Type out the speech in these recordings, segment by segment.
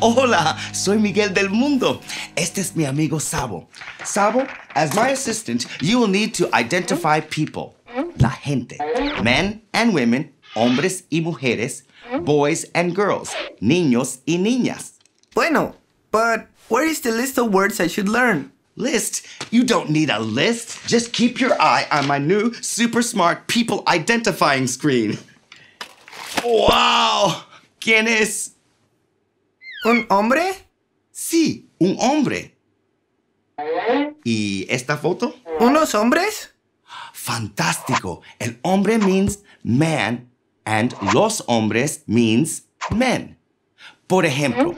Hola, soy Miguel del Mundo. Este es mi amigo Sabo. Sabo, as my assistant, you will need to identify people. La gente. Men and women, hombres y mujeres, boys and girls, niños y niñas. Bueno, but where is the list of words I should learn? List? You don't need a list. Just keep your eye on my new super smart people identifying screen. Wow! ¿Quién es? ¿Un hombre? Sí, un hombre. ¿Y esta foto? ¿Unos hombres? Fantástico. El hombre means man and los hombres means men. Por ejemplo,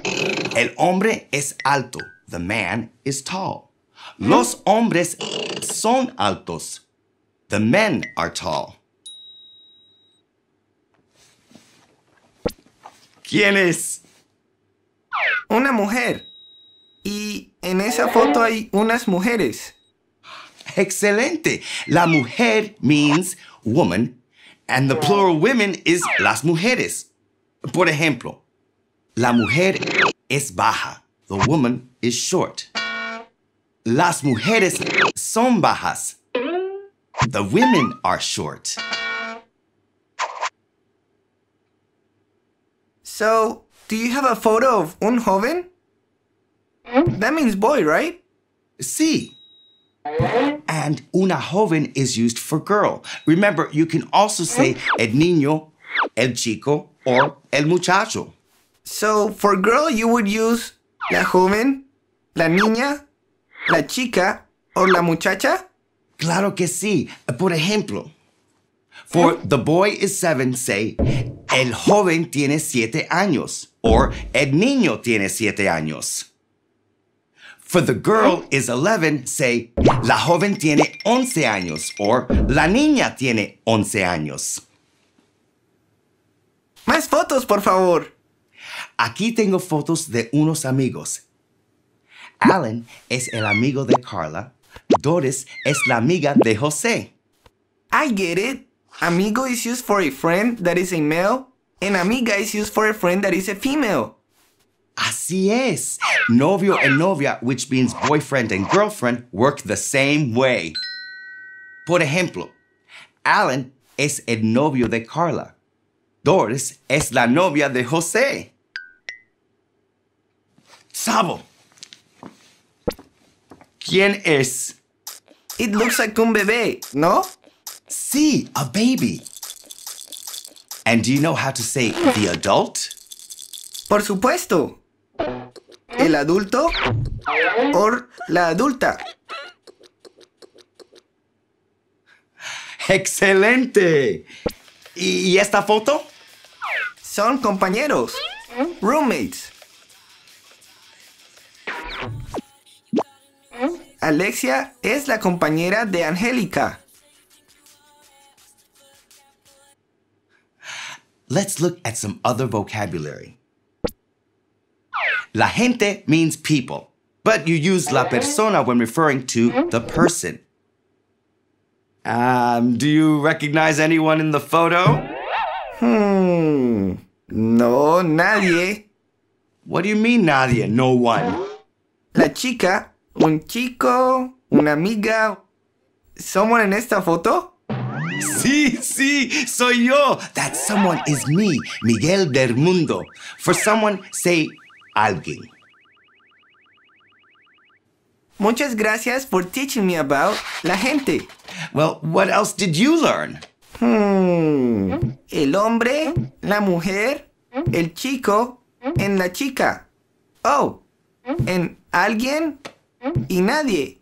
el hombre es alto. The man is tall. Los hombres son altos. The men are tall. ¿Quién es? mujer. Y en esa foto hay unas mujeres. Excelente. La mujer means woman and the plural women is las mujeres. Por ejemplo, la mujer es baja. The woman is short. Las mujeres son bajas. The women are short. So, Do you have a photo of un joven? Hmm? That means boy, right? Si. And una joven is used for girl. Remember, you can also say hmm? el niño, el chico, or el muchacho. So for girl, you would use la joven, la niña, la chica, or la muchacha? Claro que sí. Por ejemplo, for hmm? the boy is seven, say, el joven tiene siete años. or el niño tiene siete años. For the girl is 11, say la joven tiene 11 años or la niña tiene 11 años. Más fotos, por favor. Aquí tengo fotos de unos amigos. Alan es el amigo de Carla. Doris es la amiga de José. I get it. Amigo is used for a friend that is a male And amiga is used for a friend that is a female. Así es. Novio and novia, which means boyfriend and girlfriend, work the same way. Por ejemplo, Alan es el novio de Carla. Doris es la novia de José. Sabo. ¿Quién es? It looks like un bebé, ¿no? Sí, a baby. And do you know how to say the adult? Por supuesto. El adulto o la adulta. ¡Excelente! ¿Y, esta foto? Son compañeros, roommates. Alexia es la compañera de Angélica. let's look at some other vocabulary. La gente means people, but you use la persona when referring to the person. Um, do you recognize anyone in the photo? Hmm. No, nadie. What do you mean, nadie? No one. La chica, un chico, una amiga. Someone in esta foto? Sí, sí, soy yo. That someone is me, Miguel del Mundo. For someone, say alguien. Muchas gracias por teaching me about la gente. Well, what else did you learn? Hmm. El hombre, la mujer, el chico, en la chica. Oh, en alguien y nadie.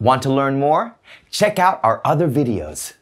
Want to learn more? Check out our other videos.